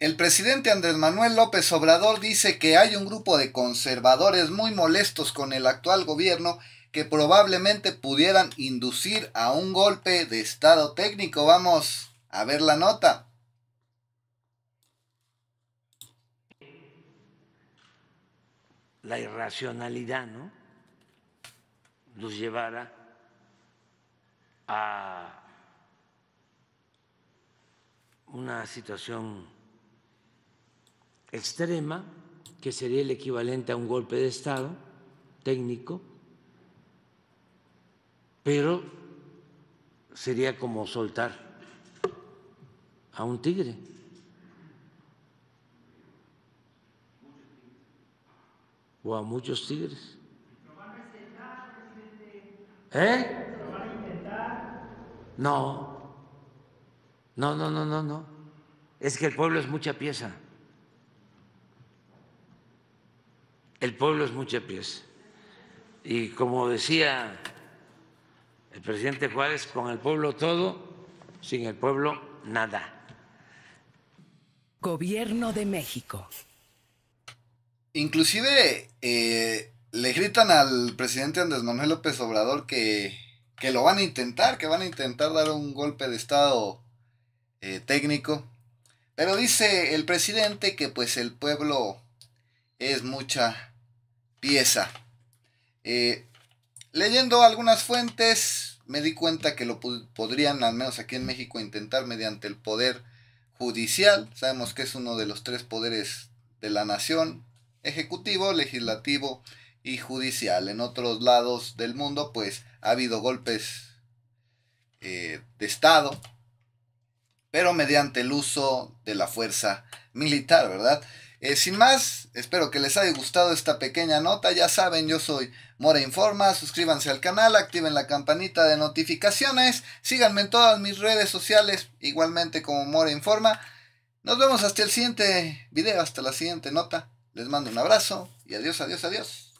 El presidente Andrés Manuel López Obrador dice que hay un grupo de conservadores muy molestos con el actual gobierno que probablemente pudieran inducir a un golpe de estado técnico. Vamos a ver la nota. La irracionalidad, ¿no? Nos llevara a una situación extrema, que sería el equivalente a un golpe de Estado técnico, pero sería como soltar a un tigre. O a muchos tigres. ¿Eh? No, no, no, no, no, no. Es que el pueblo es mucha pieza. El pueblo es mucha pieza. Y como decía el presidente Juárez, con el pueblo todo, sin el pueblo nada. Gobierno de México. Inclusive eh, le gritan al presidente Andrés Manuel López Obrador que, que, lo van a intentar, que van a intentar dar un golpe de Estado eh, técnico. Pero dice el presidente que pues el pueblo es mucha pieza. Eh, leyendo algunas fuentes, me di cuenta que lo podrían, al menos aquí en México, intentar mediante el poder judicial. Sabemos que es uno de los tres poderes de la nación, ejecutivo, legislativo y judicial. En otros lados del mundo, pues ha habido golpes eh, de Estado, pero mediante el uso de la fuerza militar, ¿verdad? Eh, sin más, espero que les haya gustado esta pequeña nota. Ya saben, yo soy Mora Informa. Suscríbanse al canal, activen la campanita de notificaciones. Síganme en todas mis redes sociales, igualmente como Mora Informa. Nos vemos hasta el siguiente video, hasta la siguiente nota. Les mando un abrazo y adiós, adiós, adiós.